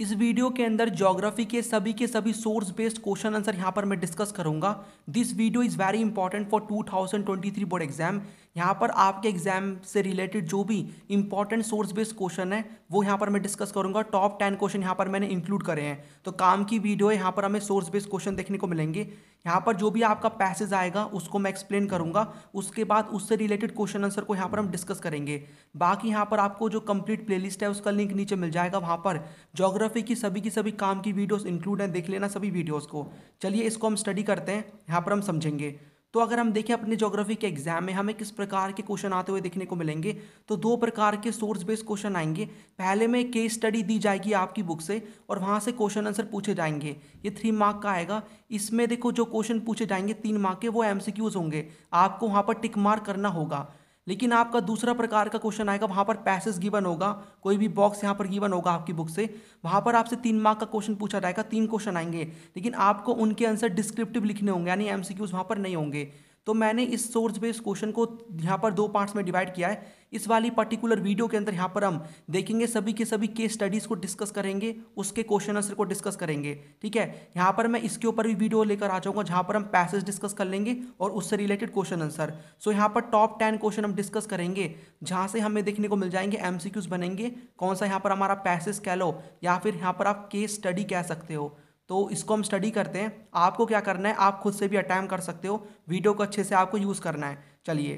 इस वीडियो के अंदर ज्योग्राफी के सभी के सभी सोर्स बेस्ड क्वेश्चन आंसर यहाँ पर मैं डिस्कस करूंगा this video is very important for 2023 board exam यहाँ पर आपके एग्जाम से रिलेटेड जो भी इंपॉर्टेंट सोर्स बेस्ड क्वेश्चन है वो यहाँ पर मैं डिस्कस करूँगा टॉप टेन क्वेश्चन यहाँ पर मैंने इंक्लूड करे हैं तो काम की वीडियो है यहाँ पर हमें सोर्स बेस्ड क्वेश्चन देखने को मिलेंगे यहाँ पर जो भी आपका पैसेज आएगा उसको मैं एक्सप्लेन करूँगा उसके बाद उससे रिलेटेड क्वेश्चन आंसर को यहाँ पर हम डिस्कस करेंगे बाकी यहाँ पर आपको जो कंप्लीट प्लेलिस्ट है उसका लिंक नीचे मिल जाएगा वहाँ पर जोग्राफी की सभी की सभी काम की वीडियोज इंक्लूड हैं देख लेना सभी वीडियोज़ को चलिए इसको हम स्टडी करते हैं यहाँ पर हम समझेंगे तो अगर हम देखें अपने जोग्राफी के एग्जाम में हमें किस प्रकार के क्वेश्चन आते हुए देखने को मिलेंगे तो दो प्रकार के सोर्स बेस्ड क्वेश्चन आएंगे पहले में केस स्टडी दी जाएगी आपकी बुक से और वहाँ से क्वेश्चन आंसर पूछे जाएंगे ये थ्री मार्क का आएगा इसमें देखो जो क्वेश्चन पूछे जाएंगे तीन मार्क के वो एम होंगे आपको वहाँ पर टिक मार्क करना होगा लेकिन आपका दूसरा प्रकार का क्वेश्चन आएगा वहाँ पर पैसेज गिवन होगा कोई भी बॉक्स यहाँ पर गिवन होगा आपकी बुक से वहाँ पर आपसे तीन मार्क का क्वेश्चन पूछा जाएगा तीन क्वेश्चन आएंगे लेकिन आपको उनके आंसर डिस्क्रिप्टिव लिखने होंगे यानी एम सी वहाँ पर नहीं होंगे तो मैंने इस सोर्स बेस्ड क्वेश्चन को यहाँ पर दो पार्ट्स में डिवाइड किया है इस वाली पर्टिकुलर वीडियो के अंदर यहाँ पर हम देखेंगे सभी के सभी केस स्टडीज़ को डिस्कस करेंगे उसके क्वेश्चन आंसर को डिस्कस करेंगे ठीक है यहाँ पर मैं इसके ऊपर भी वीडियो लेकर आ जाऊँगा जहाँ पर हम पैसेज डिस्कस कर लेंगे और उससे रिलेटेड क्वेश्चन आंसर सो यहाँ पर टॉप टेन क्वेश्चन हम डिस्कस करेंगे जहाँ से हमें देखने को मिल जाएंगे एम बनेंगे कौन सा यहाँ पर हमारा पैसेज कह लो या फिर यहाँ पर आप केस स्टडी कह सकते हो तो इसको हम स्टडी करते हैं आपको क्या करना है आप खुद से भी अटैम्प कर सकते हो वीडियो को अच्छे से आपको यूज़ करना है चलिए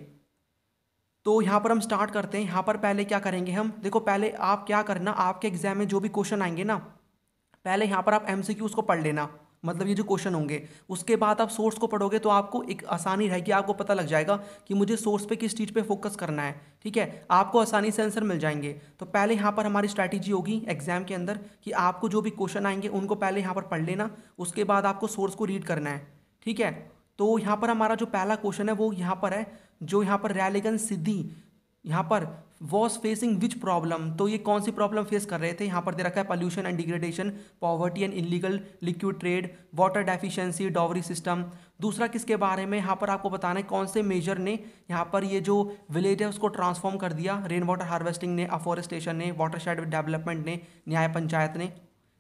तो यहाँ पर हम स्टार्ट करते हैं यहाँ पर पहले क्या करेंगे हम देखो पहले आप क्या करना आपके एग्जाम में जो भी क्वेश्चन आएंगे ना पहले यहाँ पर आप एम को पढ़ लेना मतलब ये जो क्वेश्चन होंगे उसके बाद आप सोर्स को पढ़ोगे तो आपको एक आसानी रहेगी आपको पता लग जाएगा कि मुझे सोर्स पे किस चीज़ पे फोकस करना है ठीक है आपको आसानी से आंसर मिल जाएंगे तो पहले यहाँ पर हमारी स्ट्रैटेजी होगी एग्जाम के अंदर कि आपको जो भी क्वेश्चन आएंगे उनको पहले यहाँ पर पढ़ लेना उसके बाद आपको सोर्स को रीड करना है ठीक है तो यहाँ पर हमारा जो पहला क्वेश्चन है वो यहाँ पर है जो यहाँ पर रैलीगंज सिद्धि यहाँ पर वॉज फेसिंग विच प्रॉब्लम तो ये कौन सी प्रॉब्लम फेस कर रहे थे यहाँ पर दे रखा है pollution and degradation poverty and illegal liquid trade water deficiency dowry system दूसरा किसके बारे में यहाँ पर आपको बताना है कौन से मेजर ने यहाँ पर ये जो विलेज है उसको ट्रांसफॉर्म कर दिया रेन वाटर हार्वेस्टिंग ने अफॉरेस्टेशन ने वाटर शेड डेवलपमेंट ने न्याय पंचायत ने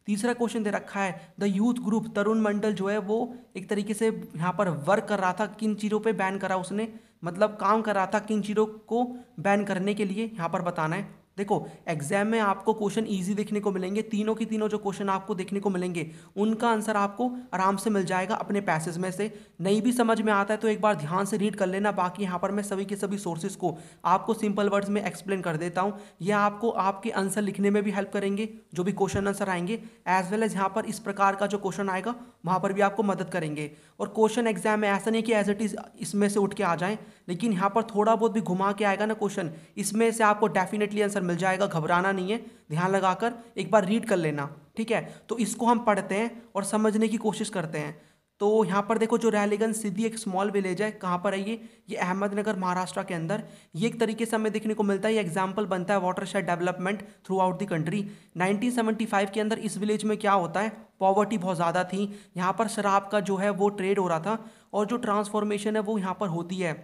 तीसरा क्वेश्चन दे रखा है the youth group Tarun Mandal जो है वो एक तरीके से यहाँ पर वर्क कर रहा था किन चीज़ों पर बैन करा उसने मतलब काम कर रहा था किन चीज़ों को बैन करने के लिए यहाँ पर बताना है देखो एग्जाम में आपको क्वेश्चन इजी देखने को मिलेंगे तीनों की तीनों जो क्वेश्चन आपको देखने को मिलेंगे उनका आंसर आपको आराम से मिल जाएगा अपने पैसेज में से नहीं भी समझ में आता है तो एक बार ध्यान से रीड कर लेना बाकी यहाँ पर मैं सभी के सभी सोर्सेज को आपको सिंपल वर्ड्स में एक्सप्लेन कर देता हूँ यह आपको आपके आंसर लिखने में भी हेल्प करेंगे जो भी क्वेश्चन आंसर आएंगे एज वेल एज यहाँ पर इस प्रकार का जो क्वेश्चन आएगा वहाँ पर भी आपको मदद करेंगे और क्वेश्चन एग्जाम में ऐसा नहीं कि एज इट इज़ इसमें से उठ के आ जाएँ लेकिन यहाँ पर थोड़ा बहुत भी घुमा के आएगा ना क्वेश्चन इसमें से आपको डेफिनेटली आंसर मिल जाएगा घबराना नहीं है ध्यान लगाकर एक बार रीड कर लेना ठीक है तो इसको हम पढ़ते हैं और समझने की कोशिश करते हैं तो यहाँ पर देखो जो रैलीगंज सिद्धि एक स्मॉल विलेज है कहाँ पर है ये ये अहमदनगर महाराष्ट्र के अंदर ये एक तरीके से हमें देखने को मिलता है ये एग्जाम्पल बनता है water shed development throughout the country 1975 के अंदर इस विलेज में क्या होता है पॉवर्टी बहुत ज़्यादा थी यहाँ पर शराब का जो है वो ट्रेड हो रहा था और जो ट्रांसफॉर्मेशन है वो यहाँ पर होती है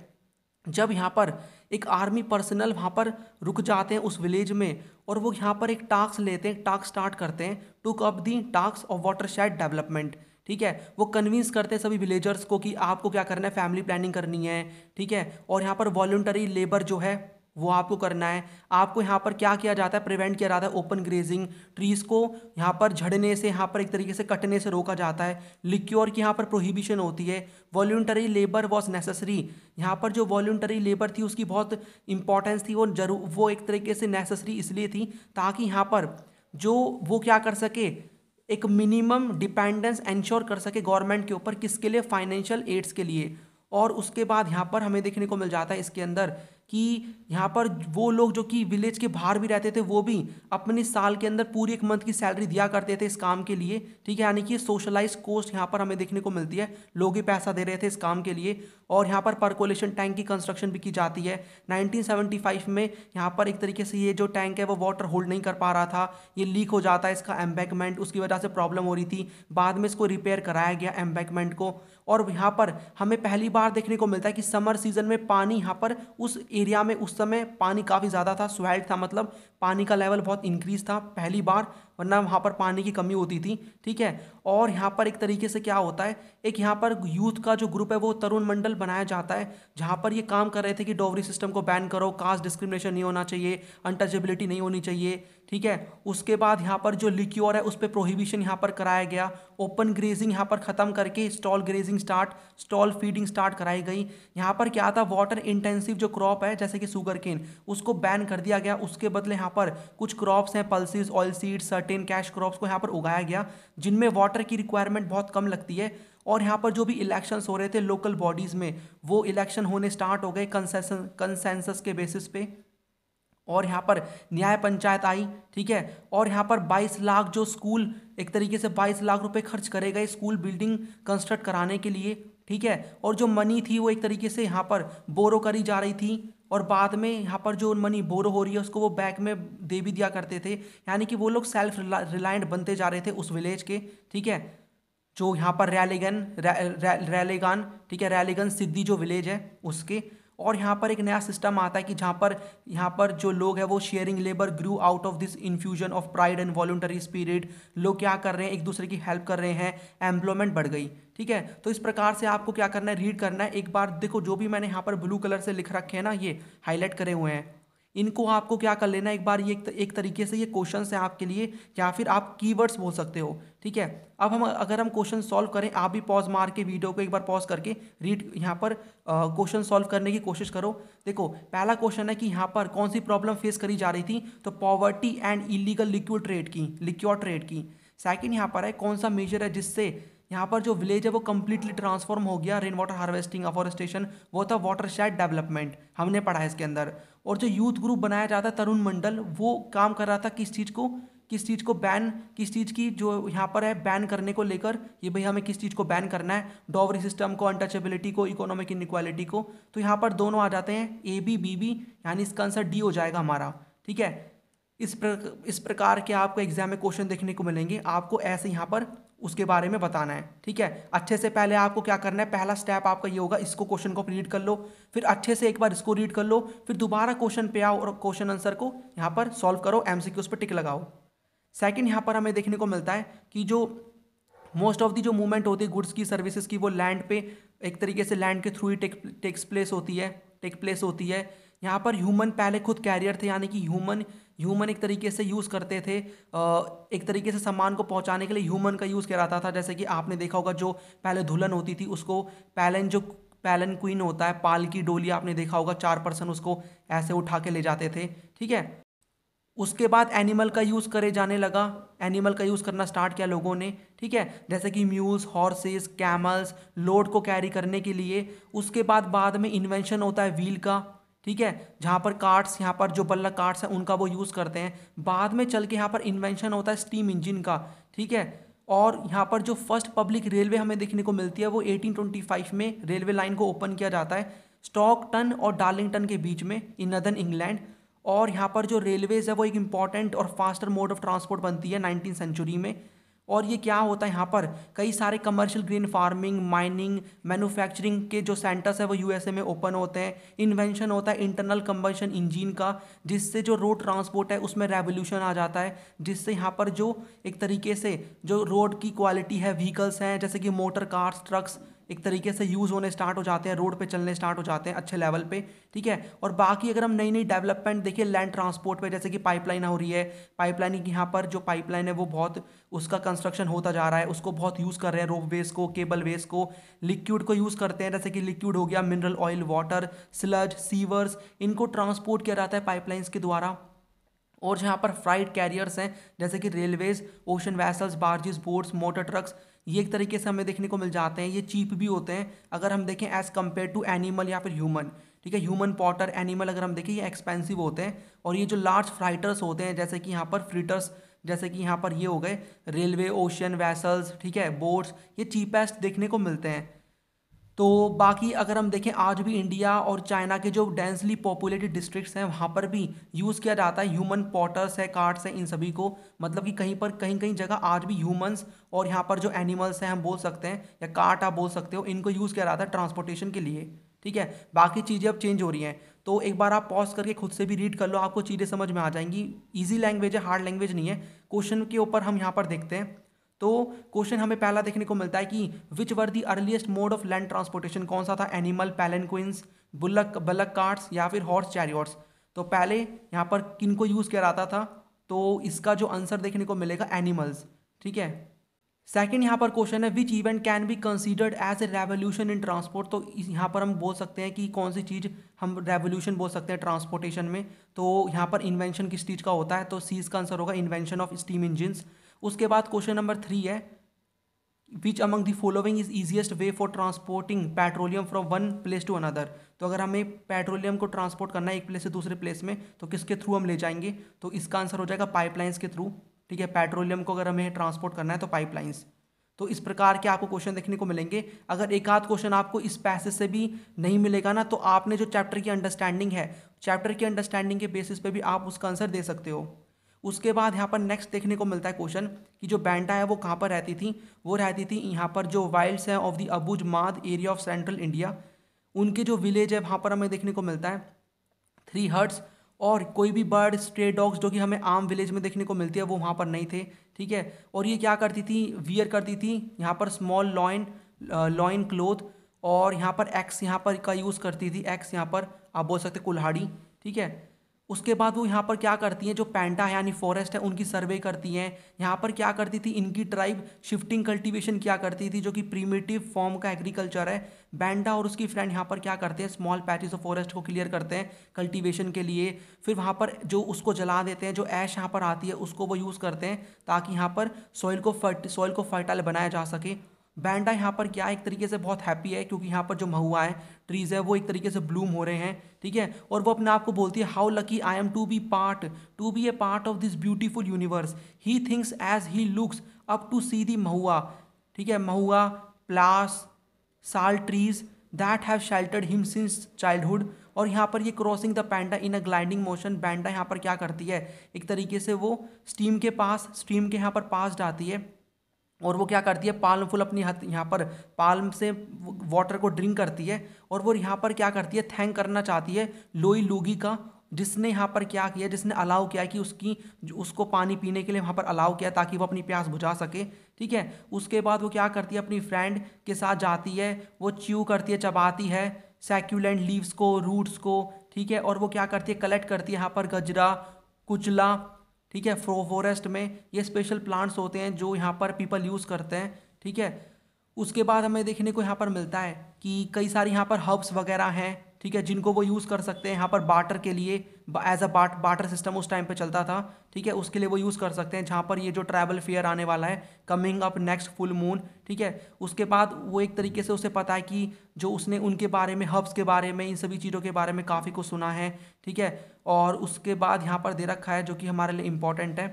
जब यहाँ पर एक आर्मी पर्सनल वहाँ पर रुक जाते हैं उस विलेज में और वो यहाँ पर एक टास्क लेते हैं टास्क स्टार्ट करते हैं to cup the task of water shed development ठीक है वो कन्विंस करते हैं सभी विलेजर्स को कि आपको क्या करना है फैमिली प्लानिंग करनी है ठीक है और यहाँ पर वॉल्टरी लेबर जो है वो आपको करना है आपको यहाँ पर क्या किया जाता है प्रिवेंट किया जाता है ओपन ग्रेजिंग ट्रीज़ को यहाँ पर झड़ने से यहाँ पर एक तरीके से कटने से रोका जाता है लिक्योर की यहाँ पर प्रोहिबिशन होती है वॉल्यूंटरी लेबर वॉज नेसेसरी यहाँ पर जो वॉल्यूंटरी लेबर थी उसकी बहुत इंपॉर्टेंस थी वो जरूर वो एक तरीके से नेसेसरी इसलिए थी ताकि यहाँ पर जो वो क्या कर सके एक मिनिमम डिपेंडेंस एंश्योर कर सके गवर्नमेंट के ऊपर किसके लिए फाइनेंशियल एड्स के लिए और उसके बाद यहाँ पर हमें देखने को मिल जाता है इसके अंदर कि यहाँ पर वो लोग जो कि विलेज के बाहर भी रहते थे वो भी अपने साल के अंदर पूरी एक मंथ की सैलरी दिया करते थे इस काम के लिए ठीक है यानी कि सोशलाइज कोस्ट यहाँ पर हमें देखने को मिलती है लोग ही पैसा दे रहे थे इस काम के लिए और यहाँ पर परकोलेशन टैंक की कंस्ट्रक्शन भी की जाती है 1975 में यहाँ पर एक तरीके से ये जो टैंक है वो वाटर होल्ड नहीं कर पा रहा था ये लीक हो जाता है इसका एम्बैकमेंट उसकी वजह से प्रॉब्लम हो रही थी बाद में इसको रिपेयर कराया गया एम्बैकमेंट को और यहाँ पर हमें पहली बार देखने को मिलता है कि समर सीजन में पानी यहाँ पर उस एरिया में उस समय पानी काफ़ी ज़्यादा था स्वेल्ट था मतलब पानी का लेवल बहुत इंक्रीज था पहली बार वरना वहाँ पर पानी की कमी होती थी ठीक है और यहाँ पर एक तरीके से क्या होता है एक यहाँ पर यूथ का जो ग्रुप है वो तरुण मंडल बनाया जाता है जहाँ पर ये काम कर रहे थे कि डोवरी सिस्टम को बैन करो कास्ट डिस्क्रिमिनेशन नहीं होना चाहिए अनटचेबिलिटी नहीं होनी चाहिए ठीक है उसके बाद यहाँ पर जो लिक्योर है उस पर प्रोहिबिशन यहाँ पर कराया गया ओपन ग्रेजिंग यहाँ पर ख़त्म करके stall grazing start stall feeding start कराई गई यहाँ पर क्या था वाटर इंटेंसिव जो क्रॉप है जैसे कि शुगर केन उसको बैन कर दिया गया उसके बदले यहाँ पर कुछ क्रॉप्स हैं pulses oil seeds certain cash crops को यहाँ पर उगाया गया जिनमें वाटर वाटर की रिक्वायरमेंट बहुत कम लगती है और यहाँ पर जो भी इलेक्शन हो रहे थे लोकल बॉडीज़ में वो इलेक्शन होने स्टार्ट हो गए कंसेंसस के बेसिस पे और यहाँ पर न्याय पंचायत आई ठीक है और यहाँ पर 22 लाख जो स्कूल एक तरीके से 22 लाख रुपए खर्च करेगा स्कूल बिल्डिंग कंस्ट्रक्ट कराने के लिए ठीक है और जो मनी थी वो एक तरीके से यहाँ पर बोरो करी जा रही थी और बाद में यहाँ पर जो मनी बोरो हो रही है उसको वो बैक में दे भी दिया करते थे यानी कि वो लोग सेल्फ रिलायंट बनते जा रहे थे उस विलेज के ठीक है जो यहाँ पर रैलीगन रैलीगान ठीक है रैलीगन सिद्धि जो विलेज है उसके और यहाँ पर एक नया सिस्टम आता है कि जहाँ पर यहाँ पर जो लोग हैं वो sharing labour grew out of this infusion of pride and voluntary spirit लोग क्या कर रहे हैं एक दूसरे की हेल्प कर रहे हैं एम्प्लॉयमेंट बढ़ गई ठीक है तो इस प्रकार से आपको क्या करना है रीड करना है एक बार देखो जो भी मैंने यहाँ पर ब्लू कलर से लिख रखे हैं ना ये हाईलाइट करे हुए हैं इनको आपको क्या कर लेना एक बार ये एक तरीके से ये क्वेश्चन है आपके लिए या फिर आप कीवर्ड्स बोल सकते हो ठीक है अब हम अगर हम क्वेश्चन सॉल्व करें आप भी पॉज मार के वीडियो को एक बार पॉज करके रीड यहाँ पर क्वेश्चन सॉल्व करने की कोशिश करो देखो पहला क्वेश्चन है कि यहाँ पर कौन सी प्रॉब्लम फेस करी जा रही थी तो poverty and illegal liquid trade की लिक्योर ट्रेड की सेकेंड यहाँ पर है कौन सा मेजर है जिससे यहाँ पर जो विलेज है वो कम्प्लीटली ट्रांसफॉर्म हो गया रेन वाटर हार्वेस्टिंग अफॉरेस्टेशन वो था वाटर शेड डेवलपमेंट हमने पढ़ा है इसके अंदर और जो यूथ ग्रुप बनाया जाता तरुण मंडल वो काम कर रहा था किस चीज़ को किस चीज़ को बैन किस चीज़ की जो यहाँ पर है बैन करने को लेकर ये भाई हमें किस चीज़ को बैन करना है डॉवरी सिस्टम को अनटचेबिलिटी को इकोनॉमिक इनक्वालिटी को तो यहाँ पर दोनों आ जाते हैं ए बी बी बी यानी इसका आंसर डी हो जाएगा हमारा ठीक है इस प्र, इस प्रकार के आपको एग्जाम में क्वेश्चन देखने को मिलेंगे आपको ऐसे यहाँ पर उसके बारे में बताना है ठीक है अच्छे से पहले आपको क्या करना है पहला स्टेप आपका ये होगा इसको क्वेश्चन को रीड कर लो फिर अच्छे से एक बार इसको रीड कर लो फिर दोबारा क्वेश्चन पे आओ और क्वेश्चन आंसर को यहाँ पर सॉल्व करो एम सी पर टिक लगाओ सेकेंड यहाँ पर हमें देखने को मिलता है कि जो मोस्ट ऑफ दी जो मूवमेंट होती है गुड्स की सर्विसेज की वो लैंड पे एक तरीके से लैंड के थ्रू ही टेक्स प्लेस होती है टेक प्लेस होती है यहाँ पर ह्यूमन पहले खुद कैरियर थे यानी कि ह्यूमन ह्यूमन एक तरीके से यूज़ करते थे एक तरीके से सामान को पहुँचाने के लिए ह्यूमन का यूज़ कराता था जैसे कि आपने देखा होगा जो पहले दुल्हन होती थी उसको पैलन जो पैलन क्वीन होता है पाल की डोली आपने देखा होगा चार पर्सन उसको ऐसे उठा के ले जाते थे ठीक है उसके बाद एनिमल का यूज़ करे जाने लगा एनिमल का यूज़ करना स्टार्ट किया लोगों ने ठीक है जैसे कि म्यूल्स हॉर्सेस कैमल्स लोड को कैरी करने के लिए उसके बाद बाद में इन्वेंशन होता है व्हील का ठीक है जहाँ पर कार्ट्स यहाँ पर जो बल्ला कार्ट्स हैं उनका वो यूज़ करते हैं बाद में चल के यहाँ पर इन्वेंशन होता है स्टीम इंजन का ठीक है और यहाँ पर जो फर्स्ट पब्लिक रेलवे हमें देखने को मिलती है वो 1825 में रेलवे लाइन को ओपन किया जाता है स्टॉक टन और टन के बीच में इन नदन इंग्लैंड और यहाँ पर जो रेलवेज़ है वो एक इंपॉर्टेंट और फास्टर मोड ऑफ ट्रांसपोर्ट बनती है नाइनटीन सेंचुरी में और ये क्या होता है यहाँ पर कई सारे commercial green farming mining manufacturing के जो सेंटर्स है वो यूएसए में ओपन होते हैं इन्वेंशन होता है इंटरनल कम्बर्शन इंजन का जिससे जो रोड ट्रांसपोर्ट है उसमें रेवोल्यूशन आ जाता है जिससे यहाँ पर जो एक तरीके से जो रोड की क्वालिटी है व्हीकल्स हैं जैसे कि मोटर कार्स ट्रक्स एक तरीके से यूज़ होने स्टार्ट हो जाते हैं रोड पे चलने स्टार्ट हो जाते हैं अच्छे लेवल पे ठीक है और बाकी अगर हम नई नई डेवलपमेंट देखिए लैंड ट्रांसपोर्ट पे जैसे कि पाइपलाइन हो रही है पाइपलाइन की यहाँ पर जो पाइपलाइन है वो बहुत उसका कंस्ट्रक्शन होता जा रहा है उसको बहुत यूज़ कर रहे हैं रोप वेस को केबल वेज को लिक्विड को यूज़ करते हैं जैसे कि लिक्विड हो गया mineral oil water sludge sewers इनको ट्रांसपोर्ट किया जाता है पाइपलाइंस के द्वारा और जहाँ पर फ्राइड कैरियर्स हैं जैसे कि railways ocean vessels barges boats motor trucks ये एक तरीके से हमें देखने को मिल जाते हैं ये चीप भी होते हैं अगर हम देखें एज़ कम्पेयर टू एनिमल या फिर ह्यूमन ठीक है ह्यूमन पॉटर एनिमल अगर हम देखें ये एक्सपेंसिव होते हैं और ये जो लार्ज फ्राइटर्स होते हैं जैसे कि यहाँ पर फ्रीटर्स जैसे कि यहाँ पर ये हो गए रेलवे ओशन वैसल्स ठीक है बोट्स ये चीपेस्ट देखने को मिलते हैं तो बाकी अगर हम देखें आज भी इंडिया और चाइना के जो डेंसली पॉपुलेटेड डिस्ट्रिक्ट्स हैं वहाँ पर भी यूज़ किया जाता है ह्यूमन पॉटर्स है कार्ड्स हैं इन सभी को मतलब कि कहीं पर कहीं कहीं जगह आज भी ह्यूमंस और यहाँ पर जो एनिमल्स हैं हम बोल सकते हैं या कार्ट आप बोल सकते हो इनको यूज़ किया जाता है ट्रांसपोर्टेशन के लिए ठीक है बाकी चीज़ें अब चेंज हो रही हैं तो एक बार आप पॉज करके खुद से भी रीड कर लो आपको चीज़ें समझ में आ जाएंगी ईजी लैंग्वेज है हार्ड लैंग्वेज नहीं है क्वेश्चन के ऊपर हम यहाँ पर देखते हैं तो क्वेश्चन हमें पहला देखने को मिलता है कि which were the earliest mode of land transportation कौन सा था animal palanquins bullock bullock carts या फिर हॉर्स चैरियॉर्स तो पहले यहाँ पर किन को यूज़ किया जाता था तो इसका जो आंसर देखने को मिलेगा एनिमल्स ठीक है सेकेंड यहाँ पर क्वेश्चन है which event can be considered as a revolution in transport तो यहाँ पर हम बोल सकते हैं कि कौन सी चीज़ हम रेवोल्यूशन बोल सकते हैं ट्रांसपोर्टेशन में तो यहाँ पर इन्वेंशन किस चीज़ का होता है तो सीज का आंसर होगा इन्वेंशन ऑफ स्टीम इंजिनस उसके बाद क्वेश्चन नंबर थ्री है which among the following is easiest way for transporting petroleum from one place to another तो अगर हमें पेट्रोलियम को ट्रांसपोर्ट करना है एक प्लेस से दूसरे प्लेस में तो किसके थ्रू हम ले जाएंगे तो इसका आंसर हो जाएगा पाइपलाइंस के थ्रू ठीक है पेट्रोलियम को अगर हमें ट्रांसपोर्ट करना है तो पाइपलाइंस तो इस प्रकार के आपको क्वेश्चन देखने को मिलेंगे अगर एक आध क्वेश्चन आपको इस पैसेज से भी नहीं मिलेगा ना तो आपने जो चैप्टर की अंडरस्टैंडिंग है चैप्टर की अंडरस्टैंडिंग के बेसिस पे भी आप उसका आंसर दे सकते हो उसके बाद यहाँ पर नेक्स्ट देखने को मिलता है क्वेश्चन कि जो बैंटा है वो कहाँ पर रहती थी वो रहती थी यहाँ पर जो वाइल्ड्स हैं ऑफ द अबूज माद एरिया ऑफ सेंट्रल इंडिया उनके जो विलेज है वहाँ पर हमें देखने को मिलता है थ्री हर्ट्स और कोई भी बर्ड स्ट्रे डॉग्स जो कि हमें आम विलेज में देखने को मिलती है वो वहाँ पर नहीं थे ठीक है और ये क्या करती थी वियर करती थी यहाँ पर स्मॉल लॉइन लॉइन क्लोथ और यहाँ पर एक्स यहाँ पर का यूज़ करती थी एक्स यहाँ पर आप बोल सकते कुल्हाड़ी ठीक है उसके बाद वो यहाँ पर क्या करती हैं जो पैंटा यानी फॉरेस्ट है उनकी सर्वे करती हैं यहाँ पर क्या करती थी इनकी ट्राइब शिफ्टिंग कल्टीवेशन क्या करती थी जो कि प्रीमेटिव फॉर्म का एग्रीकल्चर है बैंडा और उसकी फ्रेंड यहाँ पर क्या करते हैं स्मॉल पैचेस ऑफ फॉरेस्ट को क्लियर करते हैं कल्टीवेशन के लिए फिर वहाँ पर जो उसको जला देते हैं जो ऐश यहाँ पर आती है उसको वो यूज़ करते हैं ताकि यहाँ पर सॉइल को फर्ट सॉइल को फर्टाइल बनाया जा सके बैंडा यहाँ पर क्या एक तरीके से बहुत हैप्पी है क्योंकि यहाँ पर जो महुआ है ट्रीज़ है वो एक तरीके से ब्लूम हो रहे हैं ठीक है और वो अपने आप को बोलती है how lucky I am to be part to be a part of this beautiful universe he thinks as he looks up to see the mahua ठीक है mahua palash sal trees that have sheltered him since childhood और यहाँ पर ये crossing the panda in a gliding motion बैंडा यहाँ पर क्या करती है एक तरीके से वो स्टीम के पास स्टीम के यहाँ पर पास जाती है और वो क्या करती है पाल फुल अपनी हथ यहाँ पर पाल्म से वाटर को ड्रिंक करती है और वो यहाँ पर क्या करती है थैंक करना चाहती है लोई लूगी का जिसने यहाँ पर क्या किया जिसने अलाउ किया कि उसकी उसको पानी पीने के लिए वहाँ पर अलाउ किया ताकि वो अपनी प्यास बुझा सके ठीक है उसके बाद वो क्या करती है अपनी फ्रेंड के साथ जाती है वो च्यू करती है चबाती है सेक्यूलेंट लीव्स को रूट्स को ठीक है और वो क्या करती है कलेक्ट करती है यहाँ पर गजरा कुचला ठीक है फ्रो फॉरेस्ट में ये स्पेशल प्लांट्स होते हैं जो यहाँ पर पीपल यूज़ करते हैं ठीक है उसके बाद हमें देखने को यहाँ पर मिलता है कि कई सारी यहाँ पर हर्ब्स वगैरह हैं ठीक है जिनको वो यूज़ कर सकते हैं यहाँ पर बाटर के लिए एज अ बाट बाटर सिस्टम उस टाइम पे चलता था ठीक है उसके लिए वो यूज़ कर सकते हैं जहाँ पर ये जो ट्रैवल फेयर आने वाला है coming up next full moon ठीक है उसके बाद वो एक तरीके से उसे पता है कि जो उसने उनके बारे में हब्स के बारे में इन सभी चीज़ों के बारे में काफ़ी कुछ सुना है ठीक है और उसके बाद यहाँ पर दे रखा है जो कि हमारे लिए इम्पॉर्टेंट है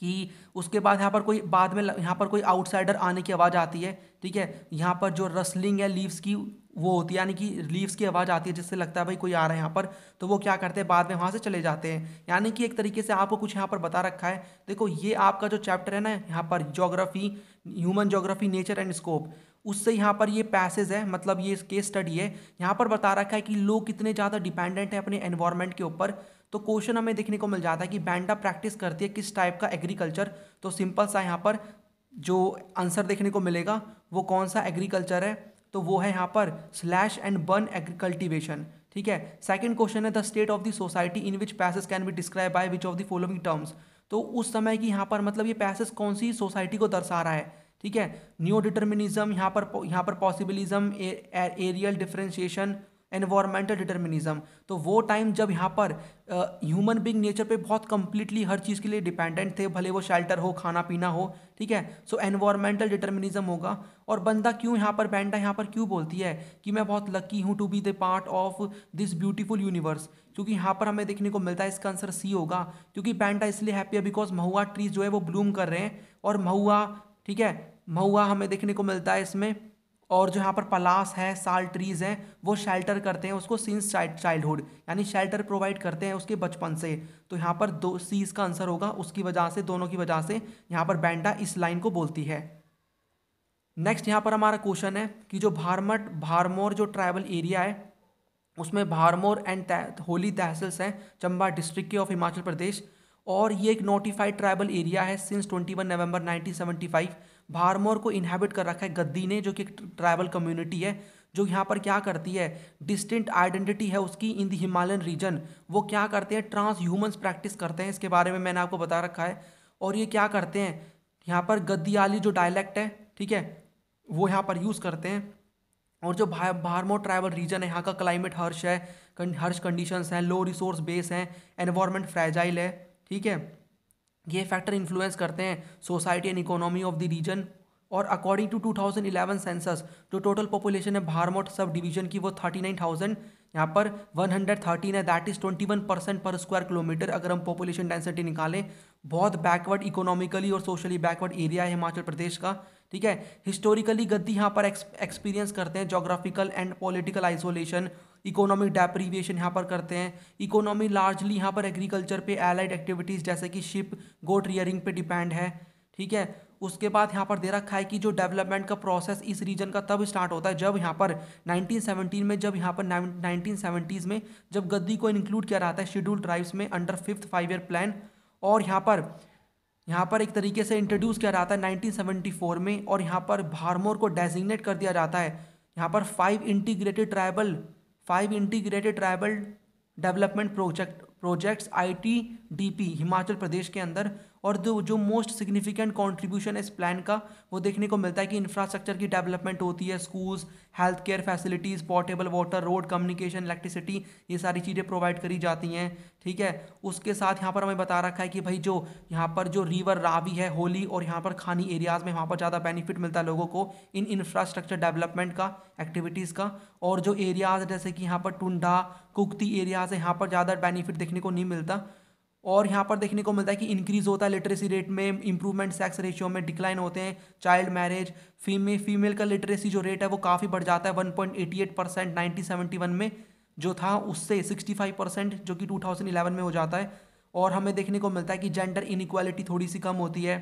कि उसके बाद यहाँ पर कोई बाद में यहाँ पर कोई आउटसाइडर आने की आवाज़ आती है ठीक है यहाँ पर जो रसलिंग है लीव्स की वो होती है यानी कि लीव्स की आवाज़ आती है जिससे लगता है भाई कोई आ रहा है यहाँ पर तो वो क्या करते हैं बाद में वहाँ से चले जाते हैं यानी कि एक तरीके से आपको कुछ यहाँ पर बता रखा है देखो ये आपका जो चैप्टर है ना यहाँ पर geography human geography nature and scope उससे यहाँ पर ये पैसेज है मतलब ये केस स्टडी है यहाँ पर बता रखा है कि लोग कितने ज़्यादा डिपेंडेंट हैं अपने एनवायरमेंट के ऊपर तो क्वेश्चन हमें देखने को मिल जाता है कि बैंडा प्रैक्टिस करती है किस टाइप का एग्रीकल्चर तो सिंपल सा यहाँ पर जो आंसर देखने को मिलेगा वो कौन सा एग्रीकल्चर है तो वो है यहाँ पर स्लैश एंड बर्न एग्रीकल्टिवेशन ठीक है सेकंड क्वेश्चन है the state of the society in which passage can be describe by which of the following terms तो उस समय की यहाँ पर मतलब ये पैसेज कौन सी सोसाइटी को दर्शा रहा है ठीक है न्यू डिटर्मिनिज्म यहाँ पर यहाँ पर possibilism areal differentiation environmental determinism तो वो टाइम जब यहाँ पर ह्यूमन बींग नेचर पे बहुत कम्प्लीटली हर चीज़ के लिए डिपेंडेंट थे भले वो शेल्टर हो खाना पीना हो ठीक है सो एनवायरमेंटल डिटर्मिनिज्म होगा और बंदा क्यों यहाँ पर बैंडा यहाँ पर क्यों बोलती है कि मैं बहुत लकी हूँ to be the part of this beautiful universe क्योंकि यहाँ पर हमें देखने को मिलता है इसका आंसर सी होगा क्योंकि बैंडा इसलिए हैप्पी है बिकॉज महुआ ट्रीज जो है वो ब्लूम कर रहे हैं और महुआ ठीक है महुआ हमें देखने को मिलता है इसमें और जो यहाँ पर पलास है साल ट्रीज़ हैं वो शेल्टर करते हैं उसको सिंस चाइल्ड चाइल्डहुड यानी शेल्टर प्रोवाइड करते हैं उसके बचपन से तो यहाँ पर दो सीज का आंसर होगा उसकी वजह से दोनों की वजह से यहाँ पर बैंडा इस लाइन को बोलती है नेक्स्ट यहाँ पर हमारा क्वेश्चन है कि जो भारमट भारमोर जो ट्राइबल एरिया है उसमें भारमोर एंड तह, होली तहसील्स हैं चंबा डिस्ट्रिक्ट के ऑफ हिमाचल प्रदेश और ये एक नोटिफाइड ट्राइबल एरिया है सिंस 21 नवंबर 1975 भारमोर को इनहेबिट कर रखा है गद्दी ने जो कि ट्राइबल कम्युनिटी है जो यहाँ पर क्या करती है डिस्टिंट आइडेंटिटी है उसकी इन द हिमालयन रीजन वो क्या करते हैं ट्रांस ह्यूमन्स प्रैक्टिस करते हैं इसके बारे में मैंने आपको बता रखा है और ये क्या करते हैं यहाँ पर गद्दी आली जो डायलैक्ट है ठीक है वो यहाँ पर यूज़ करते हैं और जो भा, भारमो ट्राइबल रीजन है यहाँ का क्लाइमेट हर्श है हर्श कंडीशंस हैं लो रिसोर्स बेस हैं एनवायरनमेंट फ्रेजाइल है ठीक है ये फैक्टर इन्फ्लुएंस करते हैं society and economy of the region और अकॉर्डिंग टू 2011 सेंसस जो टोटल पॉपुलेशन है भारमोट सब डिवीजन की वो 39,000 यहाँ पर 113 है that is 21 percent per square kilometre अगर हम पॉपुलेशन डेंसिटी निकालें बहुत बैकवर्ड इकोनॉमिकली और सोशली बैकवर्ड एरिया है हिमाचल प्रदेश का ठीक है हिस्टोरिकली गद्दी यहाँ पर एक्सपीरियंस करते हैं geographical and political isolation economic deprivation यहाँ पर करते हैं इकोनॉमी लार्जली यहाँ पर एग्रीकल्चर पे एलाइड एक्टिविटीज़ जैसे कि शिप गोट रियरिंग पे डिपेंड है ठीक है उसके बाद यहाँ पर दे रखा है कि जो डेवलपमेंट का प्रोसेस इस रीजन का तब स्टार्ट होता है जब यहाँ पर 1917 में जब यहाँ पर 1970s में जब गद्दी को इंक्लूड किया जाता है शेड्यूल ट्राइब्स में under fifth five year plan और यहाँ पर यहाँ पर एक तरीके से इंट्रोड्यूस किया जाता है नाइनटीन में और यहाँ पर भारमोर को डेजिग्नेट कर दिया जाता है यहाँ पर five integrated tribal five integrated tribal development project projects ITDP Himachal Pradesh के अंदर और जो जो मोस्ट सिग्निफिकेंट कॉन्ट्रीब्यूशन है इस प्लान का वो देखने को मिलता है कि इंफ्रास्ट्रक्चर की डेवलपमेंट होती है schools health care facilities portable water road communication electricity ये सारी चीज़ें प्रोवाइड करी जाती हैं ठीक है उसके साथ यहाँ पर हमें बता रखा है कि भाई जो यहाँ पर जो रिवर रावी है होली और यहाँ पर खानी एरियाज़ में वहाँ पर ज़्यादा बेनिफिट मिलता है लोगों को इन इंफ्रास्ट्रक्चर डेवलपमेंट का एक्टिविटीज़ का और जो एरियाज़ जैसे कि यहाँ पर टुंडा कुकती एरियाज़ है यहाँ पर ज़्यादा बेनिफिट देखने को नहीं मिलता और यहाँ पर देखने को मिलता है कि इंक्रीज़ होता है लिटरेसी रेट में इंप्रूवमेंट सेक्स रेशियो में डिक्लाइन होते हैं चाइल्ड मैरिज फीमे फीमेल का लिटरेसी जो रेट है वो काफ़ी बढ़ जाता है 1.88 परसेंट नाइनटीन में जो था उससे 65 परसेंट जो कि 2011 में हो जाता है और हमें देखने को मिलता है कि जेंडर इनक्वालिटी थोड़ी सी कम होती है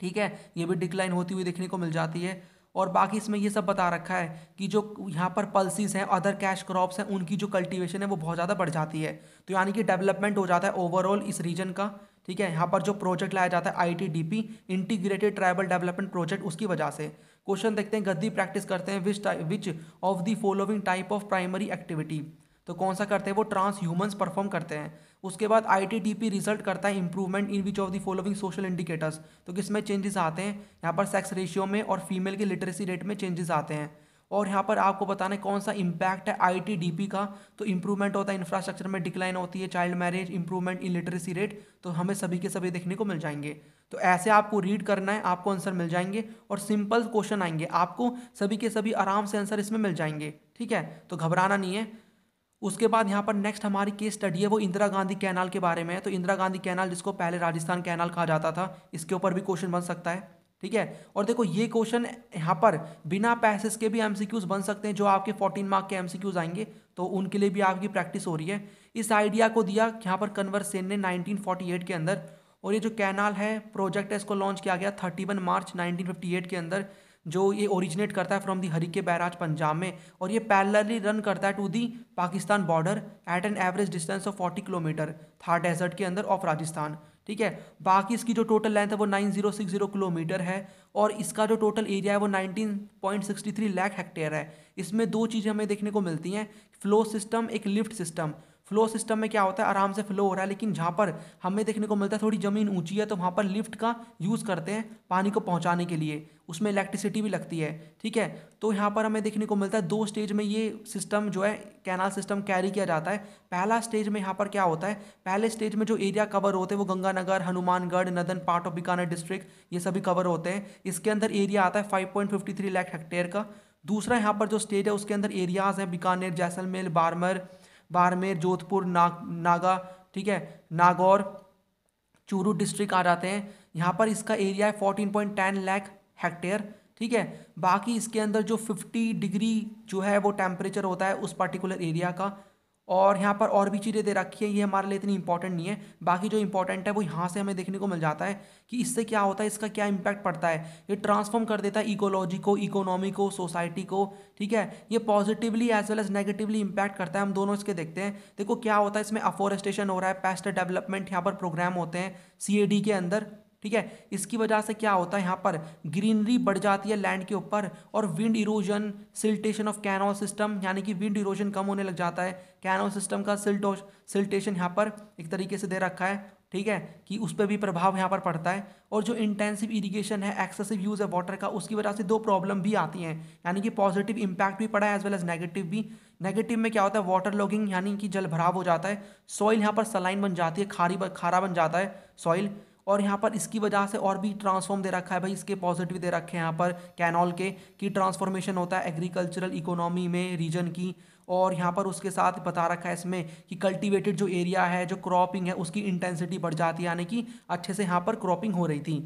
ठीक है ये भी डिक्लाइन होती हुई देखने को मिल जाती है और बाकी इसमें ये सब बता रखा है कि जो यहाँ पर पल्सिस हैं अदर कैश क्रॉप्स हैं उनकी जो कल्टीवेशन है वो बहुत ज़्यादा बढ़ जाती है तो यानी कि डेवलपमेंट हो जाता है ओवरऑल इस रीजन का ठीक है यहाँ पर जो प्रोजेक्ट लाया जाता है ITDP integrated tribal development project उसकी वजह से क्वेश्चन देखते हैं गद्दी प्रैक्टिस करते हैं which which of the following type of primary activity तो कौन सा करते हैं वो ट्रांस ह्यूमन्स परफॉर्म करते हैं उसके बाद आईटीडीपी रिजल्ट करता है improvement in which of the following social indicators तो किस में चेंजेस आते हैं यहाँ पर सेक्स रेशियो में और फीमेल की लिटरेसी रेट में चेंजेस आते हैं और यहाँ पर आपको बताना है कौन सा इम्पैक्ट है आईटीडीपी का तो इंप्रूवमेंट होता है इंफ्रास्ट्रक्चर में डिक्लाइन होती है child marriage improvement in literacy rate तो हमें सभी के सभी देखने को मिल जाएंगे तो ऐसे आपको रीड करना है आपको आंसर मिल जाएंगे और सिंपल क्वेश्चन आएंगे आपको सभी के सभी आराम से आंसर इसमें मिल जाएंगे ठीक है तो घबराना नहीं है उसके बाद यहाँ पर नेक्स्ट हमारी केस स्टडी है वो इंदिरा गांधी कैनाल के बारे में है तो इंदिरा गांधी कैनाल जिसको पहले राजस्थान कैनाल कहा जाता था इसके ऊपर भी क्वेश्चन बन सकता है ठीक है और देखो ये क्वेश्चन यहाँ पर बिना पैसेज के भी एम बन सकते हैं जो आपके फोर्टीन मार्क के एम आएंगे तो उनके लिए भी आपकी प्रैक्टिस हो रही है इस आइडिया को दिया यहाँ पर कन्वर सेन ने नाइनटीन के अंदर और ये जो कैनाल है प्रोजेक्ट है इसको लॉन्च किया गया 31 मार्च 1958 के अंदर जो ये ओरिजिनेट करता है from the Harike barrage Punjab में और ये पैरेलली रन करता है to the Pakistan border at an average distance of forty kilometre Thar desert के अंदर ऑफ राजस्थान ठीक है बाकी इसकी जो टोटल लेंथ है वो 9060 किलोमीटर है और इसका जो टोटल एरिया है वो 19.63 लाख हेक्टेयर है इसमें दो चीज़ें हमें देखने को मिलती हैं फ्लो सिस्टम एक लिफ्ट सिस्टम फ्लो सिस्टम में क्या होता है आराम से फ्लो हो रहा है लेकिन जहाँ पर हमें देखने को मिलता है थोड़ी ज़मीन ऊंची है तो वहाँ पर लिफ्ट का यूज़ करते हैं पानी को पहुँचाने के लिए उसमें इलेक्ट्रिसिटी भी लगती है ठीक है तो यहाँ पर हमें देखने को मिलता है दो स्टेज में ये सिस्टम जो है कैनाल सिस्टम कैरी किया जाता है पहला स्टेज में यहाँ पर क्या होता है पहले स्टेज में जो एरिया कवर होते हैं वो गंगानगर हनुमानगढ़ नदन पार्ट ऑफ बीकानेर डिस्ट्रिक्ट ये सभी कवर होते हैं इसके अंदर एरिया आता है five point fifty three lakh hectare का दूसरा यहाँ पर जो स्टेज है उसके अंदर एरियाज़ हैं बीकानेर जैसलमेर बारमर बाड़मेर जोधपुर ना नागा ठीक है नागौर चूरू डिस्ट्रिक्ट आ जाते हैं यहाँ पर इसका एरिया है fourteen point ten lakh hectare ठीक है बाकी इसके अंदर जो फिफ्टी डिग्री जो है वो टेम्परेचर होता है उस पर्टिकुलर एरिया का और यहाँ पर और भी चीज़ें दे रखी है ये हमारे लिए इतनी इंपॉर्टेंट नहीं है बाकी जो इंपॉर्टेंट है वो यहाँ से हमें देखने को मिल जाता है कि इससे क्या होता है इसका क्या इम्पैक्ट पड़ता है ये ट्रांसफॉर्म कर देता है इकोलॉजी को इकोनॉमी को सोसाइटी को ठीक है ये positively as well as negatively impact करता है हम दोनों इसके देखते हैं देखो क्या होता है इसमें अफॉरेस्टेशन हो रहा है पेस्ट डेवलपमेंट यहाँ पर प्रोग्राम होते हैं सी के अंदर ठीक है इसकी वजह से क्या होता है यहाँ पर ग्रीनरी बढ़ जाती है लैंड के ऊपर और wind erosion siltation of canal system यानी कि विंड इरोजन कम होने लग जाता है कैनॉल सिस्टम का सिल्टो सिल्टेशन यहाँ पर एक तरीके से दे रखा है ठीक है कि उस पर भी प्रभाव यहाँ पर पड़ता है और जो इंटेंसिव इरिगेशन है एक्सेसिव यूज़ है वाटर का उसकी वजह से दो प्रॉब्लम भी आती हैं यानी कि पॉजिटिव इम्पैक्ट भी पड़ा है एज वेल एज नेगेटिव भी नेगेटिव में क्या होता है वाटर लॉगिंग यानी कि जल भराव हो जाता है सॉइल यहाँ पर सलाइन बन जाती है खारी खारा बन जाता है सॉइल और यहाँ पर इसकी वजह से और भी ट्रांसफॉर्म दे रखा है भाई इसके पॉजिटिव दे रखे हैं यहाँ पर कैनॉल के कि ट्रांसफॉर्मेशन होता है एग्रीकल्चरल इकोनॉमी में रीजन की और यहाँ पर उसके साथ बता रखा है इसमें कि कल्टीवेटेड जो एरिया है जो क्रॉपिंग है उसकी इंटेंसिटी बढ़ जाती है यानी कि अच्छे से यहाँ पर क्रॉपिंग हो रही थी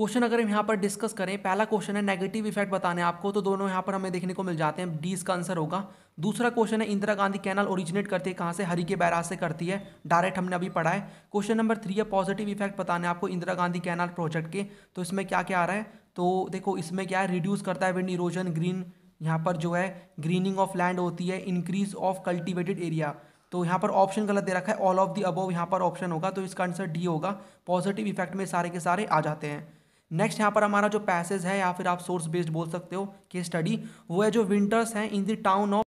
क्वेश्चन अगर हम यहाँ पर डिस्कस करें पहला क्वेश्चन है नेगेटिव इफेक्ट बताने आपको तो दोनों यहाँ पर हमें देखने को मिल जाते हैं डी इसका आंसर होगा दूसरा क्वेश्चन है इंदिरा गांधी कैनाल ओरिजिनेट करती है कहाँ से हरी के बैराज से करती है डायरेक्ट हमने अभी पढ़ा है क्वेश्चन नंबर थ्री है पॉजिटिव इफेक्ट बताने आपको इंदिरा गांधी कैनाल प्रोजेक्ट के तो इसमें क्या क्या आ रहा है तो देखो इसमें क्या है रिड्यूस करता है विंड इरोजन ग्रीन यहाँ पर जो है ग्रीनिंग ऑफ लैंड होती है इंक्रीज ऑफ कल्टिवेटेड एरिया तो यहाँ पर ऑप्शन गलत दे रखा है ऑल ऑफ द अबव यहाँ पर ऑप्शन होगा तो इसका आंसर डी होगा पॉजिटिव इफेक्ट में सारे के सारे आ जाते हैं नेक्स्ट यहाँ पर हमारा जो पैसेज है या फिर आप सोर्स बेस्ड बोल सकते हो के स्टडी वो है जो विंटर्स हैं in the town of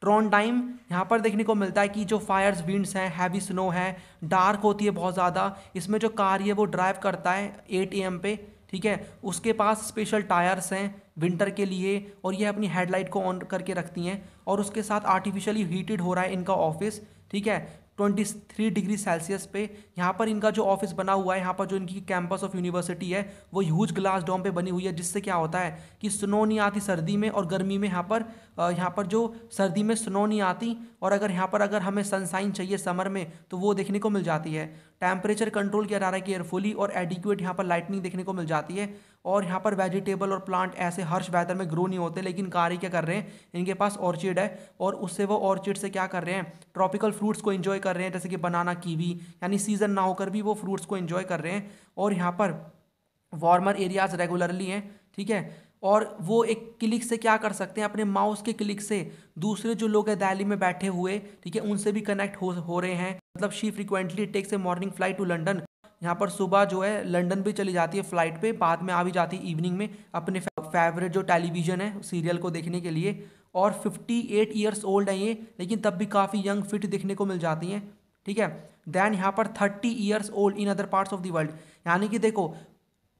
Tromso time यहाँ पर देखने को मिलता है कि जो फायर्स विंड्स हैं हैवी स्नो है डार्क होती है बहुत ज़्यादा इसमें जो कार है वो ड्राइव करता है ए ए एम पे ठीक है उसके पास स्पेशल टायर्स हैं विंटर के लिए और यह अपनी हेडलाइट को ऑन करके रखती हैं और उसके साथ आर्टिफिशियली हीटेड हो रहा है इनका ऑफिस ठीक है ट्वेंटी थ्री डिग्री सेल्सियस पे यहाँ पर इनका जो ऑफिस बना हुआ है यहाँ पर जो इनकी कैंपस ऑफ यूनिवर्सिटी है वो ह्यूज ग्लास डोम पे बनी हुई है जिससे क्या होता है कि स्नो नहीं आती सर्दी में और गर्मी में यहाँ पर यहाँ पर जो सर्दी में स्नो नहीं आती और अगर यहाँ पर अगर हमें सनसाइन चाहिए समर में तो वो देखने को मिल जाती है टेम्परेचर कंट्रोल किया जा रहा है केयरफुली और एडिक्यूट यहाँ पर लाइटनिंग देखने को मिल जाती है और यहाँ पर वेजिटेबल और प्लांट ऐसे हर्ष वेदर में ग्रो नहीं होते लेकिन कारी क्या कर रहे हैं इनके पास ऑर्चिड है और उससे वो ऑर्चिड से क्या कर रहे हैं ट्रॉपिकल फ्रूट्स को इन्जॉय कर रहे हैं जैसे कि बनाना कीवी यानी सीज़न ना होकर भी वो फ्रूट्स को इन्जॉय कर रहे हैं और यहाँ पर वार्मर एरियाज़ रेगुलरली हैं ठीक है और वो एक क्लिक से क्या कर सकते हैं अपने माउस के क्लिक से दूसरे जो लोग हैं दिल्ली में बैठे हुए ठीक है उनसे भी कनेक्ट हो हो रहे हैं मतलब she frequently takes a morning flight to London यहाँ पर सुबह जो है लंदन भी चली जाती है फ्लाइट पे बाद में आ भी जाती है इवनिंग में अपने फेवरेट जो टेलीविज़न है सीरियल को देखने के लिए और 58 ईयर्स ओल्ड हैं ये लेकिन तब भी काफ़ी यंग फिट देखने को मिल जाती हैं ठीक है देन यहाँ पर 30 years old in other parts of the world यानी कि देखो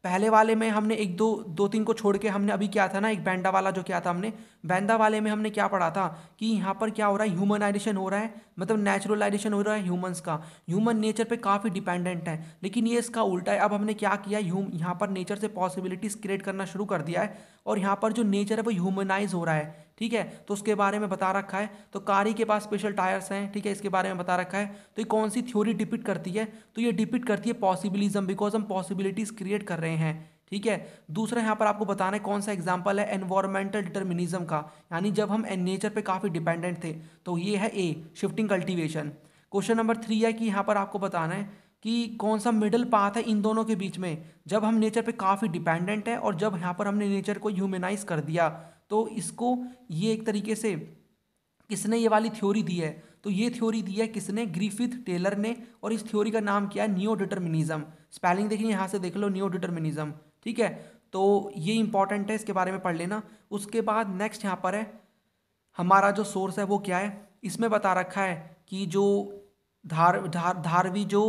पहले वाले में हमने एक दो दो तीन को छोड़ के हमने अभी क्या था ना एक बैंडा वाला जो क्या था हमने बैंडा वाले में हमने क्या पढ़ा था कि यहाँ पर क्या हो रहा है ह्यूमनाइजेशन हो रहा है मतलब नेचुरलाइजेशन हो रहा है ह्यूमंस का ह्यूमन नेचर पे काफ़ी डिपेंडेंट है लेकिन ये इसका उल्टा है अब हमने क्या किया ह्यूम यहाँ पर नेचर से पॉसिबिलिटीज़ क्रिएट करना शुरू कर दिया है और यहाँ पर जो नेचर है वो ह्यूमनाइज हो रहा है ठीक है तो उसके बारे में बता रखा है तो कारी के पास स्पेशल टायर्स हैं ठीक है इसके बारे में बता रखा है तो ये कौन सी थ्योरी डिपिट करती है तो ये डिपिट करती है पॉसिबिलिज्म बिकॉज हम पॉसिबिलिटीज़ क्रिएट कर रहे हैं ठीक है दूसरा यहाँ पर आपको बताना है कौन सा एग्जाम्पल है एनवायरमेंटल डिटर्मिनिज्म का यानी जब हम नेचर पे काफ़ी डिपेंडेंट थे तो ये है a shifting cultivation question number three है कि यहाँ पर आपको बताना है कि कौन सा मिडल पाथ है इन दोनों के बीच में जब हम नेचर पे काफ़ी डिपेंडेंट है और जब यहाँ पर हमने नेचर को ह्यूमेनाइज कर दिया तो इसको ये एक तरीके से किसने ये वाली थ्योरी दी है तो ये थ्योरी दी है किसने ग्रीफिथ टेलर ने और इस थ्योरी का नाम क्या है नियो डिटर्मिनिज्म स्पेलिंग देखिए यहाँ से देख लो नियो डिटर्मिनिज्म ठीक है तो ये इंपॉर्टेंट है इसके बारे में पढ़ लेना उसके बाद नेक्स्ट यहाँ पर है हमारा जो सोर्स है वो क्या है इसमें बता रखा है कि जो धार धार धारवी जो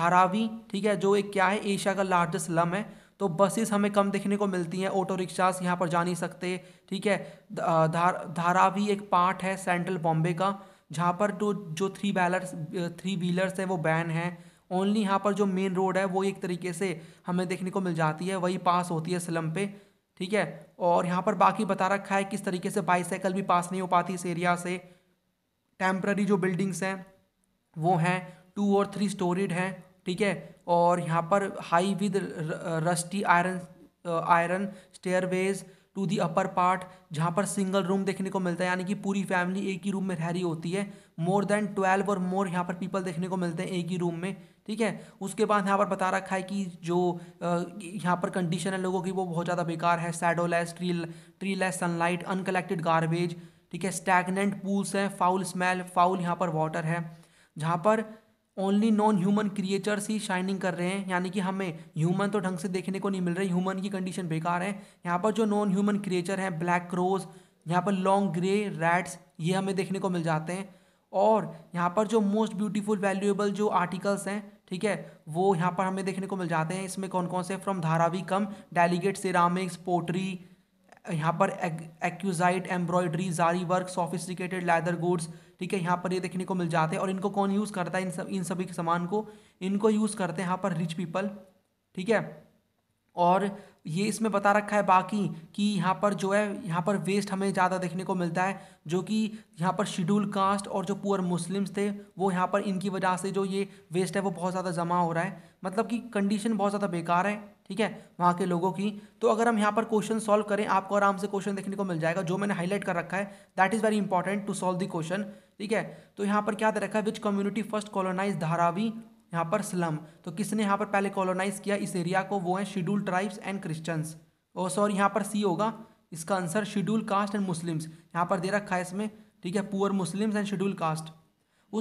धारावी ठीक है जो एक क्या है एशिया का लार्जेस्ट लम है तो बसेस हमें कम देखने को मिलती हैं ऑटो रिक्शास यहाँ पर जा नहीं सकते ठीक है धार धारावी एक पार्ट है सेंट्रल बॉम्बे का जहाँ पर तो जो थ्री बैलर्स थ्री व्हीलर्स हैं वो बैन हैं ओनली यहाँ पर जो मेन रोड है वो एक तरीके से हमें देखने को मिल जाती है वही पास होती है स्लम पे ठीक है और यहाँ पर बाकी बता रखा है किस तरीके से बाईसाइकिल भी पास नहीं हो पाती इस एरिया से टेम्प्ररी जो बिल्डिंग्स हैं वो हैं टू और थ्री स्टोरीड हैं ठीक है और यहाँ पर high with rusty iron iron stairways to the upper part जहाँ पर सिंगल रूम देखने को मिलता है यानी कि पूरी फैमिली एक ही रूम में रह रही होती है मोर देन ट्वेल्व और मोर यहाँ पर पीपल देखने को मिलते हैं एक ही रूम में ठीक है उसके बाद यहाँ पर बता रखा है कि जो uh, यहाँ पर कंडीशन है लोगों की वो बहुत ज़्यादा बेकार है shadowless tree treeless sunlight uncollected garbage ठीक है स्टैगनेंट पूल्स हैं फाउल स्मेल फाउल यहाँ पर वाटर है जहाँ पर ओनली नॉन ह्यूमन क्रिएचर्स ही शाइनिंग कर रहे हैं यानी कि हमें ह्यूमन तो ढंग से देखने को नहीं मिल रही ह्यूमन की कंडीशन बेकार है यहाँ पर जो नॉन ह्यूमन क्रिएचर हैं ब्लैक क्रोज यहाँ पर लॉन्ग ग्रे रैट्स ये हमें देखने को मिल जाते हैं और यहाँ पर जो मोस्ट ब्यूटीफुल वैल्यूएबल जो आर्टिकल्स हैं ठीक है वो यहाँ पर हमें देखने को मिल जाते हैं इसमें कौन कौन से from Dharavi come delicate ceramics pottery यहाँ पर exquisite embroidery zari work sophisticated leather goods ठीक है यहाँ पर ये देखने को मिल जाते हैं और इनको कौन यूज़ करता है इन सब इन सभी सामान को इनको यूज़ करते हैं यहाँ पर रिच पीपल ठीक है और ये इसमें बता रखा है बाकी कि यहाँ पर जो है यहाँ पर वेस्ट हमें ज़्यादा देखने को मिलता है जो कि यहाँ पर शेड्यूल कास्ट और जो पुअर मुस्लिम्स थे वो यहाँ पर इनकी वजह से जो ये वेस्ट है वो बहुत ज़्यादा जमा हो रहा है मतलब कि कंडीशन बहुत ज़्यादा बेकार है ठीक है वहाँ के लोगों की तो अगर हम यहाँ पर क्वेश्चन सॉल्व करें आपको आराम से क्वेश्चन देखने को मिल जाएगा जो मैंने हाईलाइट कर रखा है that is very important to solve the question ठीक है तो यहाँ पर क्या दे रखा है which community first colonise Dharavi यहाँ पर स्लम तो किसने यहाँ पर पहले कॉलोनाइज किया इस एरिया को वो है शेड्यूल ट्राइब्स एंड क्रिश्चियंस और सॉरी यहाँ पर सी होगा इसका answer schedule caste and Muslims यहाँ पर दे रखा है इसमें ठीक है poor Muslims and schedule caste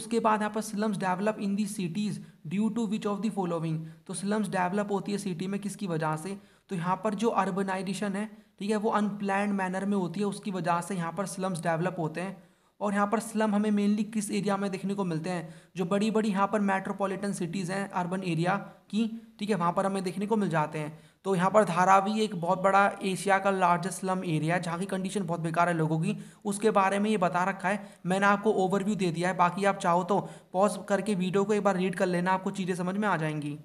उसके बाद यहाँ पर slums develop in the cities due to which of the following तो स्लम्स डेवलप होती है सिटी में किसकी वजह से तो यहाँ पर जो अर्बनाइजेशन है ठीक है वो अनप्लैंड मैनर में होती है उसकी वजह से यहाँ पर स्लम्स डेवलप होते हैं और यहाँ पर स्लम हमें मेनली किस एरिया में देखने को मिलते हैं जो बड़ी बड़ी यहाँ पर मेट्रोपॉलिटन सिटीज़ हैं अर्बन एरिया की ठीक है वहाँ पर हमें देखने को मिल जाते हैं तो यहाँ पर धारावी एक बहुत बड़ा एशिया का लार्जेस्ट स्लम एरिया है जहाँ की कंडीशन बहुत बेकार है लोगों की उसके बारे में ये बता रखा है मैंने आपको ओवरव्यू दे दिया है बाकी आप चाहो तो पॉज करके वीडियो को एक बार रीड कर लेना आपको चीज़ें समझ में आ जाएंगी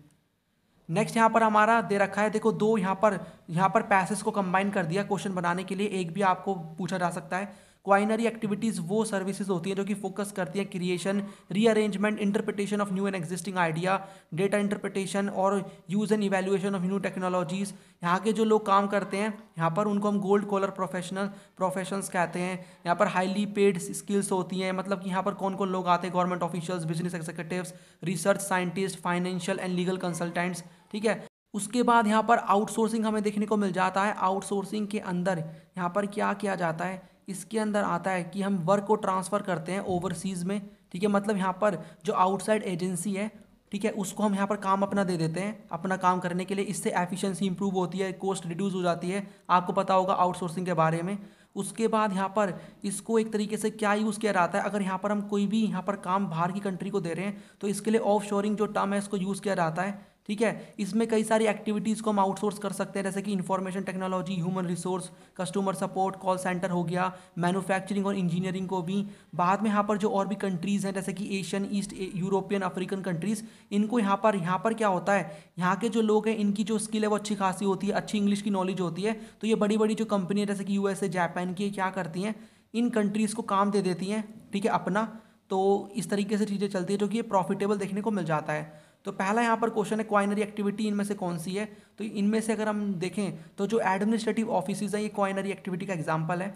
नेक्स्ट यहाँ पर हमारा दे रखा है देखो दो यहाँ पर यहाँ पर पैसेज को कंबाइन कर दिया क्वेश्चन बनाने के लिए एक भी आपको पूछा जा सकता है क्वाइनरी एक्टिविटीज़ वो सर्विसेज होती हैं जो कि फोकस करती हैं creation rearrangement interpretation of new and existing idea data interpretation और use and evaluation of new technologies यहाँ के जो लोग काम करते हैं यहाँ पर उनको हम गोल्ड कॉलर प्रोफेशनल प्रोफेशंस कहते हैं यहाँ पर हाईली पेड स्किल्स होती हैं मतलब कि यहाँ पर कौन कौन लोग आते हैं government officials business executives research scientist financial and legal consultants ठीक है उसके बाद यहाँ पर आउटसोर्सिंग हमें देखने को मिल जाता है आउटसोर्सिंग के अंदर यहाँ पर क्या किया जाता है इसके अंदर आता है कि हम वर्क को ट्रांसफ़र करते हैं ओवरसीज़ में ठीक है मतलब यहाँ पर जो आउटसाइड एजेंसी है ठीक है उसको हम यहाँ पर काम अपना दे देते हैं अपना काम करने के लिए इससे एफिशिएंसी इंप्रूव होती है कॉस्ट रिड्यूस हो जाती है आपको पता होगा आउटसोर्सिंग के बारे में उसके बाद यहाँ पर इसको एक तरीके से क्या यूज़ किया जाता है अगर यहाँ पर हम कोई भी यहाँ पर काम बाहर की कंट्री को दे रहे हैं तो इसके लिए ऑफ शोरिंग जो टर्म है इसको यूज़ किया जाता है ठीक है इसमें कई सारी एक्टिविटीज़ को हम आउटसोर्स कर सकते हैं जैसे कि information technology human resource customer support call centre हो गया मैन्युफैक्चरिंग और इंजीनियरिंग को भी बाद में यहाँ पर जो और भी कंट्रीज़ हैं जैसे कि Asian east European African countries इनको यहाँ पर यहाँ पर क्या होता है यहाँ के जो लोग हैं इनकी जो स्किल है वो अच्छी खासी होती है अच्छी इंग्लिश की नॉलेज होती है तो ये बड़ी बड़ी जो कंपनी है जैसे कि यू जापान की क्या करती हैं इन कंट्रीज़ को काम दे देती हैं ठीक है अपना तो इस तरीके से चीज़ें चलती है जो कि ये प्रॉफिटेबल देखने को मिल जाता है तो पहला यहाँ पर क्वेश्चन है क्वाइनरी एक्टिविटी इनमें से कौन सी है तो इनमें से अगर हम देखें तो जो एडमिनिस्ट्रेटिव ऑफिस हैं ये क्वाइनरी एक्टिविटी का एग्जाम्पल है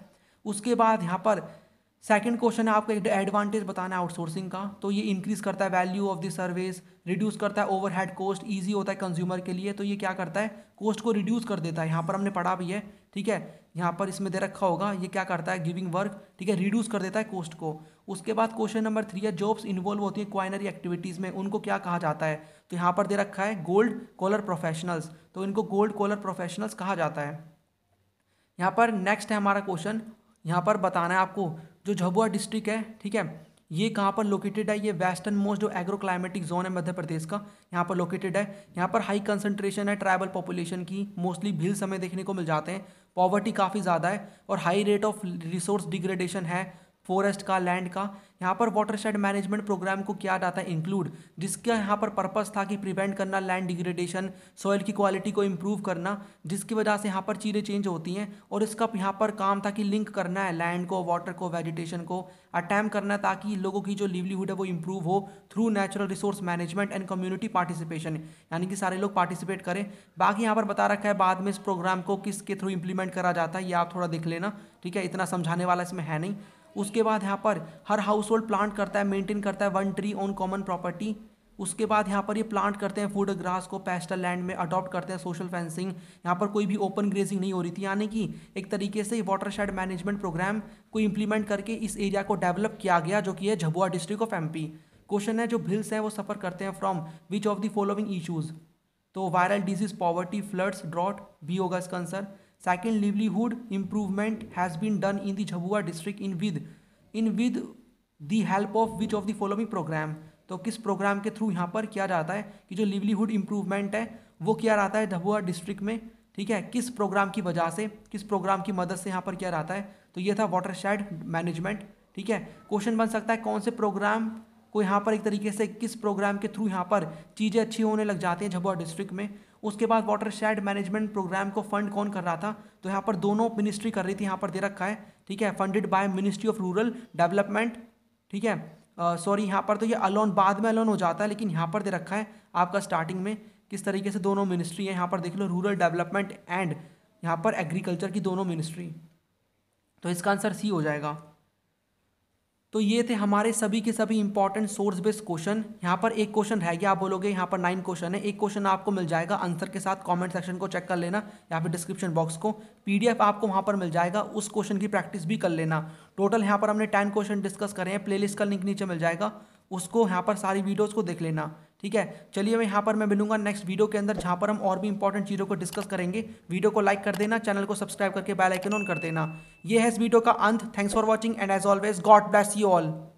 उसके बाद यहाँ पर सेकंड क्वेश्चन है आपको एक एडवांटेज बताना है आउटसोर्सिंग का तो ये इंक्रीज करता है value of the service reduce करता है ओवरहेड कॉस्ट इजी होता है कंज्यूमर के लिए तो ये क्या करता है कॉस्ट को रिड्यूस कर देता है यहाँ पर हमने पढ़ा भी है ठीक है यहाँ पर इसमें दे रखा होगा ये क्या करता है गिविंग वर्क ठीक है रिड्यूस कर देता है कॉस्ट को उसके बाद क्वेश्चन नंबर थ्री है जॉब्स इन्वॉल्व होती है क्वाइनरी एक्टिविटीज़ में उनको क्या कहा जाता है तो यहाँ पर दे रखा है गोल्ड कॉलर प्रोफेशनल्स तो इनको गोल्ड कॉलर प्रोफेशनल्स कहा जाता है यहाँ पर नेक्स्ट है हमारा क्वेश्चन यहाँ पर बताना है आपको जो झबुआ डिस्ट्रिक्ट है ठीक है ये कहाँ पर लोकेटेड है ये वेस्टर्न मोस्ट जो एग्रो क्लाइमेटिक जोन है मध्य प्रदेश का यहाँ पर लोकेटेड है यहाँ पर हाई कंसंट्रेशन है ट्राइबल पॉपुलेशन की मोस्टली भील समय देखने को मिल जाते हैं पॉवर्टी काफ़ी ज़्यादा है और high rate of resource degradation है फॉरेस्ट का लैंड का यहाँ पर वाटर शेड मैनेजमेंट प्रोग्राम को किया जाता है इंक्लूड जिसका यहाँ पर पर्पस था कि प्रिवेंट करना लैंड डिग्रेडेशन सॉइल की क्वालिटी को इम्प्रूव करना जिसकी वजह से यहाँ पर चीज़ें चेंज होती हैं और इसका यहाँ पर काम था कि लिंक करना है लैंड को वाटर को वेजिटेशन को अटैम्प करना है ताकि लोगों की जो लिवलीहुड है वो इम्प्रूव हो through natural resource management and community participation यानी कि सारे लोग पार्टिसिपेट करें बाकी यहाँ पर बता रखा है बाद में इस प्रोग्राम को किसके थ्रू इम्प्लीमेंट करा जाता है ये आप थोड़ा देख लेना ठीक है इतना समझाने वाला इसमें है नहीं उसके बाद यहाँ पर हर हाउस होल्ड प्लांट करता है मेंटेन करता है one tree on common property उसके बाद यहाँ पर ये प्लांट करते हैं फूड ग्रास को पेस्टल लैंड में अडॉप्ट करते हैं सोशल फेंसिंग यहाँ पर कोई भी ओपन ग्रेजिंग नहीं हो रही थी यानी कि एक तरीके से वाटर शेड मैनेजमेंट प्रोग्राम को इम्प्लीमेंट करके इस एरिया को डेवलप किया गया जो कि है Jhabua district of MP question है जो भिल्स हैं वो सफ़र करते हैं from which of the following issues तो viral disease poverty floods drought B होगा इसका answer second livelihood improvement has been done in the Jhabua district within with with help of which of the the programme तो किस programme के through यहाँ पर किया जाता है कि जो लिवलीहुड इम्प्रूवमेंट है वो किया जाता है धबुआ डिस्ट्रिक्ट में ठीक है किस प्रोग्राम की वजह से किस प्रोग्राम की मदद से यहाँ पर किया जाता है तो ये था वाटर शेड मैनेजमेंट ठीक है क्वेश्चन बन सकता है कौन से प्रोग्राम को यहाँ पर एक तरीके से किस प्रोग्राम के थ्रू यहाँ पर चीज़ें अच्छी होने लग जाती हैं झबुआ डिस्ट्रिक्ट में उसके बाद वाटर शेड मैनेजमेंट प्रोग्राम को फंड कौन कर रहा था तो यहाँ पर दोनों मिनिस्ट्री कर रही थी यहाँ पर दे रखा है ठीक है funded by ministry of rural development ठीक है सॉरी uh, यहाँ पर तो ये अलोन बाद में अलोन हो जाता है लेकिन यहाँ पर दे रखा है आपका स्टार्टिंग में किस तरीके से दोनों मिनिस्ट्री है यहाँ पर देख लो रूरल डेवलपमेंट एंड यहाँ पर एग्रीकल्चर की दोनों मिनिस्ट्री तो इसका आंसर सी हो जाएगा तो ये थे हमारे सभी के सभी इंपॉर्टेंट सोर्स बेस्ड क्वेश्चन यहाँ पर एक क्वेश्चन रह गया आप बोलोगे यहाँ पर नाइन क्वेश्चन है एक क्वेश्चन आपको मिल जाएगा आंसर के साथ कमेंट सेक्शन को चेक कर लेना या फिर डिस्क्रिप्शन बॉक्स को पीडीएफ आपको वहाँ पर मिल जाएगा उस क्वेश्चन की प्रैक्टिस भी कर लेना टोटल यहाँ पर हमने टेन क्वेश्चन डिस्कस करें हैं लिस्ट का लिंक नीचे मिल जाएगा उसको यहाँ पर सारी वीडियोज़ को देख लेना ठीक है चलिए मैं यहाँ पर मैं मिलूंगा नेक्स्ट वीडियो के अंदर जहाँ पर हम और भी इंपॉर्टेंट चीज़ों को डिस्कस करेंगे वीडियो को लाइक कर देना चैनल को सब्सक्राइब करके बेल आइकन ऑन कर देना ये है इस वीडियो का अंत thanks for watching and as always God bless you all